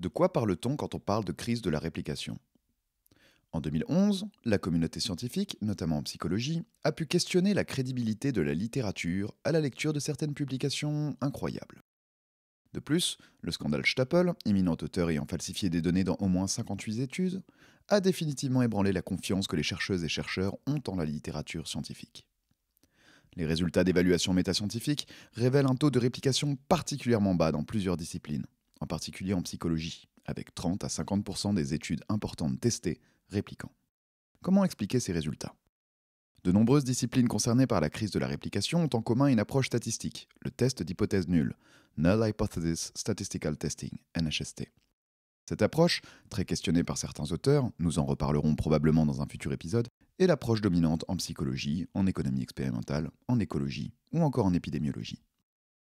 De quoi parle-t-on quand on parle de crise de la réplication En 2011, la communauté scientifique, notamment en psychologie, a pu questionner la crédibilité de la littérature à la lecture de certaines publications incroyables. De plus, le scandale Stapel, imminent auteur ayant falsifié des données dans au moins 58 études, a définitivement ébranlé la confiance que les chercheuses et chercheurs ont en la littérature scientifique. Les résultats d'évaluation métascientifiques révèlent un taux de réplication particulièrement bas dans plusieurs disciplines en particulier en psychologie, avec 30 à 50% des études importantes testées répliquant. Comment expliquer ces résultats De nombreuses disciplines concernées par la crise de la réplication ont en commun une approche statistique, le test d'hypothèse nulle, Null Hypothesis Statistical Testing, NHST. Cette approche, très questionnée par certains auteurs, nous en reparlerons probablement dans un futur épisode, est l'approche dominante en psychologie, en économie expérimentale, en écologie ou encore en épidémiologie.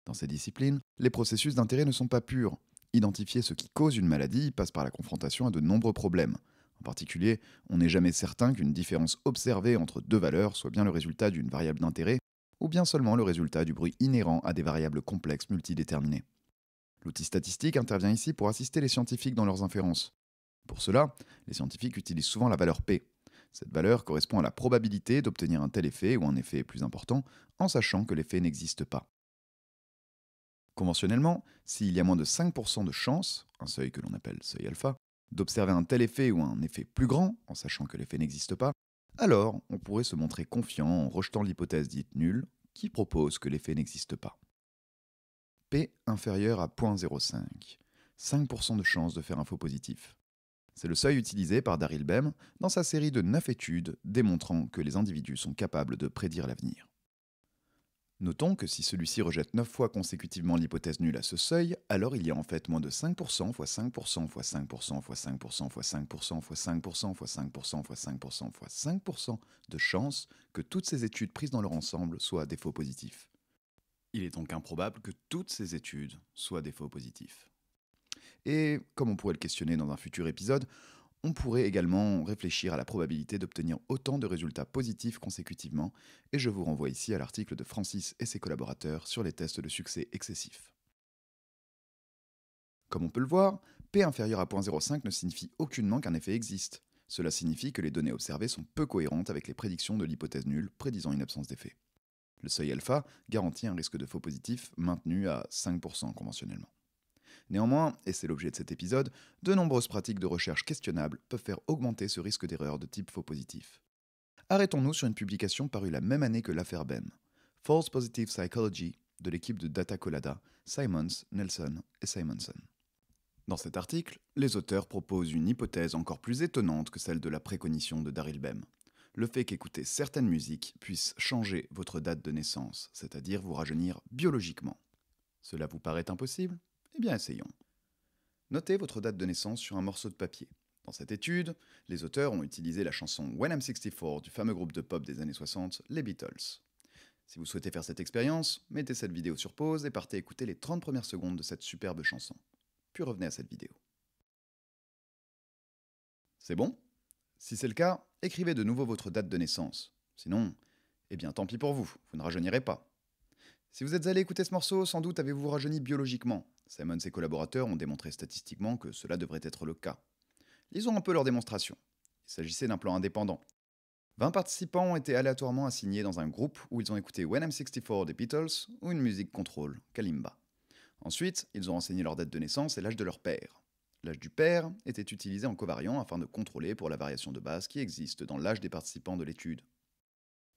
Dans ces disciplines, les processus d'intérêt ne sont pas purs, identifier ce qui cause une maladie passe par la confrontation à de nombreux problèmes. En particulier, on n'est jamais certain qu'une différence observée entre deux valeurs soit bien le résultat d'une variable d'intérêt ou bien seulement le résultat du bruit inhérent à des variables complexes multidéterminées. L'outil statistique intervient ici pour assister les scientifiques dans leurs inférences. Pour cela, les scientifiques utilisent souvent la valeur P. Cette valeur correspond à la probabilité d'obtenir un tel effet ou un effet plus important en sachant que l'effet n'existe pas. Conventionnellement, s'il y a moins de 5% de chance, un seuil que l'on appelle seuil alpha, d'observer un tel effet ou un effet plus grand, en sachant que l'effet n'existe pas, alors on pourrait se montrer confiant en rejetant l'hypothèse dite nulle qui propose que l'effet n'existe pas. P inférieur à 0.05, 5% de chance de faire un faux positif. C'est le seuil utilisé par Daryl Bem dans sa série de 9 études démontrant que les individus sont capables de prédire l'avenir. Notons que si celui-ci rejette 9 fois consécutivement l'hypothèse nulle à ce seuil, alors il y a en fait moins de 5% x 5% x 5% x 5% x 5% x 5% x 5% x 5% x 5% de chances que toutes ces études prises dans leur ensemble soient à défaut positif. Il est donc improbable que toutes ces études soient défauts défaut Et, comme on pourrait le questionner dans un futur épisode, on pourrait également réfléchir à la probabilité d'obtenir autant de résultats positifs consécutivement, et je vous renvoie ici à l'article de Francis et ses collaborateurs sur les tests de succès excessifs. Comme on peut le voir, P inférieur à 0.05 ne signifie aucunement qu'un effet existe. Cela signifie que les données observées sont peu cohérentes avec les prédictions de l'hypothèse nulle prédisant une absence d'effet. Le seuil alpha garantit un risque de faux positif maintenu à 5% conventionnellement. Néanmoins, et c'est l'objet de cet épisode, de nombreuses pratiques de recherche questionnables peuvent faire augmenter ce risque d'erreur de type faux positif. Arrêtons-nous sur une publication parue la même année que l'affaire BEM, False Positive Psychology, de l'équipe de Data Colada, Simons, Nelson et Simonson. Dans cet article, les auteurs proposent une hypothèse encore plus étonnante que celle de la préconition de Daryl Bem. Le fait qu'écouter certaines musiques puisse changer votre date de naissance, c'est-à-dire vous rajeunir biologiquement. Cela vous paraît impossible eh bien, essayons. Notez votre date de naissance sur un morceau de papier. Dans cette étude, les auteurs ont utilisé la chanson When I'm 64 du fameux groupe de pop des années 60, les Beatles. Si vous souhaitez faire cette expérience, mettez cette vidéo sur pause et partez écouter les 30 premières secondes de cette superbe chanson. Puis revenez à cette vidéo. C'est bon Si c'est le cas, écrivez de nouveau votre date de naissance. Sinon, eh bien tant pis pour vous, vous ne rajeunirez pas. Si vous êtes allé écouter ce morceau, sans doute avez-vous rajeuni biologiquement, Simon et ses collaborateurs ont démontré statistiquement que cela devrait être le cas. Lisons un peu leur démonstration. Il s'agissait d'un plan indépendant. 20 participants ont été aléatoirement assignés dans un groupe où ils ont écouté When I'm 64 des Beatles ou une musique contrôle, Kalimba. Ensuite, ils ont renseigné leur date de naissance et l'âge de leur père. L'âge du père était utilisé en covariant afin de contrôler pour la variation de base qui existe dans l'âge des participants de l'étude.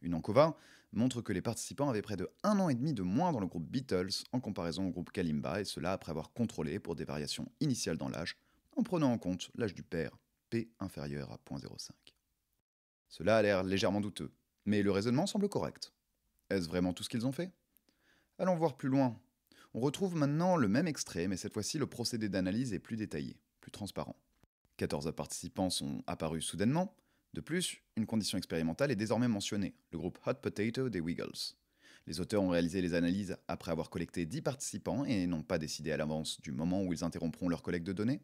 Une encova montre que les participants avaient près de un an et demi de moins dans le groupe Beatles en comparaison au groupe Kalimba, et cela après avoir contrôlé pour des variations initiales dans l'âge, en prenant en compte l'âge du père, P inférieur à 0.05. Cela a l'air légèrement douteux, mais le raisonnement semble correct. Est-ce vraiment tout ce qu'ils ont fait Allons voir plus loin. On retrouve maintenant le même extrait, mais cette fois-ci le procédé d'analyse est plus détaillé, plus transparent. 14 participants sont apparus soudainement, de plus, une condition expérimentale est désormais mentionnée, le groupe Hot Potato des Wiggles. Les auteurs ont réalisé les analyses après avoir collecté 10 participants et n'ont pas décidé à l'avance du moment où ils interrompront leur collecte de données.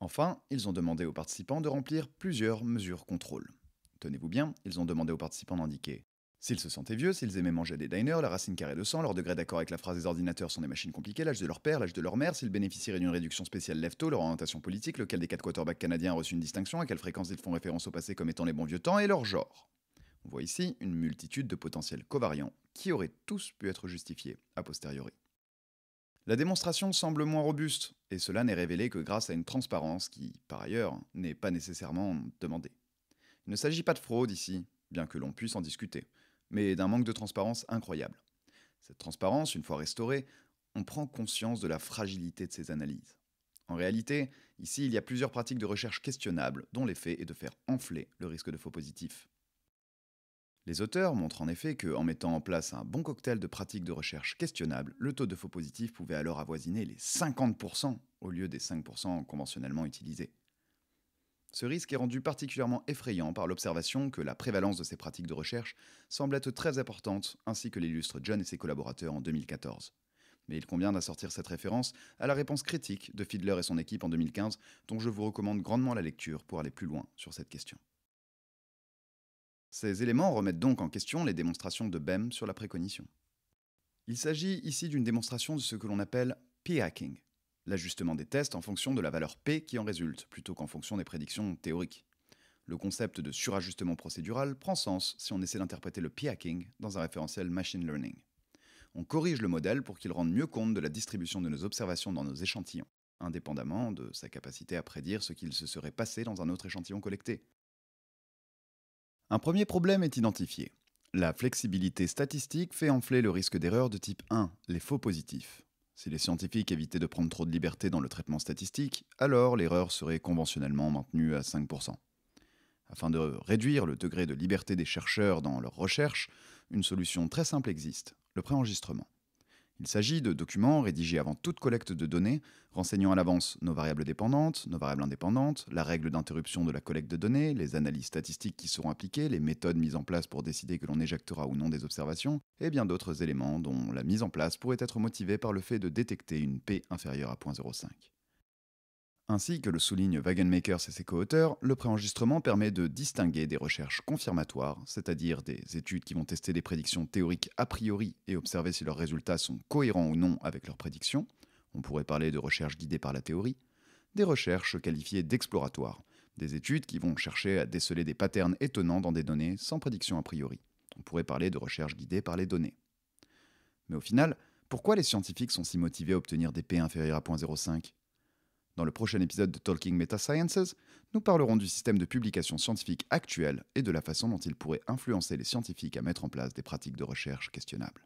Enfin, ils ont demandé aux participants de remplir plusieurs mesures contrôle. Tenez-vous bien, ils ont demandé aux participants d'indiquer S'ils se sentaient vieux, s'ils aimaient manger des diners, la racine carrée de sang, leur degré d'accord avec la phrase des ordinateurs sont des machines compliquées, l'âge de leur père, l'âge de leur mère, s'ils bénéficieraient d'une réduction spéciale Lefto, leur orientation politique, lequel des quatre quarterbacks canadiens a reçu une distinction, à quelle fréquence ils font référence au passé comme étant les bons vieux temps, et leur genre. On voit ici une multitude de potentiels covariants qui auraient tous pu être justifiés a posteriori. La démonstration semble moins robuste, et cela n'est révélé que grâce à une transparence qui, par ailleurs, n'est pas nécessairement demandée. Il ne s'agit pas de fraude ici, bien que l'on puisse en discuter mais d'un manque de transparence incroyable. Cette transparence, une fois restaurée, on prend conscience de la fragilité de ces analyses. En réalité, ici, il y a plusieurs pratiques de recherche questionnables dont l'effet est de faire enfler le risque de faux positifs. Les auteurs montrent en effet que, en mettant en place un bon cocktail de pratiques de recherche questionnables, le taux de faux positifs pouvait alors avoisiner les 50% au lieu des 5% conventionnellement utilisés. Ce risque est rendu particulièrement effrayant par l'observation que la prévalence de ces pratiques de recherche semble être très importante, ainsi que l'illustre John et ses collaborateurs en 2014. Mais il convient d'assortir cette référence à la réponse critique de Fiedler et son équipe en 2015, dont je vous recommande grandement la lecture pour aller plus loin sur cette question. Ces éléments remettent donc en question les démonstrations de BEM sur la précognition. Il s'agit ici d'une démonstration de ce que l'on appelle p-hacking, l'ajustement des tests en fonction de la valeur P qui en résulte, plutôt qu'en fonction des prédictions théoriques. Le concept de surajustement procédural prend sens si on essaie d'interpréter le p-hacking dans un référentiel machine learning. On corrige le modèle pour qu'il rende mieux compte de la distribution de nos observations dans nos échantillons, indépendamment de sa capacité à prédire ce qu'il se serait passé dans un autre échantillon collecté. Un premier problème est identifié. La flexibilité statistique fait enfler le risque d'erreur de type 1, les faux positifs, si les scientifiques évitaient de prendre trop de liberté dans le traitement statistique, alors l'erreur serait conventionnellement maintenue à 5%. Afin de réduire le degré de liberté des chercheurs dans leurs recherches, une solution très simple existe, le préenregistrement. Il s'agit de documents rédigés avant toute collecte de données, renseignant à l'avance nos variables dépendantes, nos variables indépendantes, la règle d'interruption de la collecte de données, les analyses statistiques qui seront appliquées, les méthodes mises en place pour décider que l'on éjectera ou non des observations, et bien d'autres éléments dont la mise en place pourrait être motivée par le fait de détecter une P inférieure à 0.05. Ainsi que le souligne Wagenmakers et ses co-auteurs, le préenregistrement permet de distinguer des recherches confirmatoires, c'est-à-dire des études qui vont tester des prédictions théoriques a priori et observer si leurs résultats sont cohérents ou non avec leurs prédictions, on pourrait parler de recherches guidées par la théorie, des recherches qualifiées d'exploratoires, des études qui vont chercher à déceler des patterns étonnants dans des données sans prédiction a priori, on pourrait parler de recherches guidées par les données. Mais au final, pourquoi les scientifiques sont si motivés à obtenir des P inférieurs à 0.05 dans le prochain épisode de Talking Meta Sciences, nous parlerons du système de publication scientifique actuel et de la façon dont il pourrait influencer les scientifiques à mettre en place des pratiques de recherche questionnables.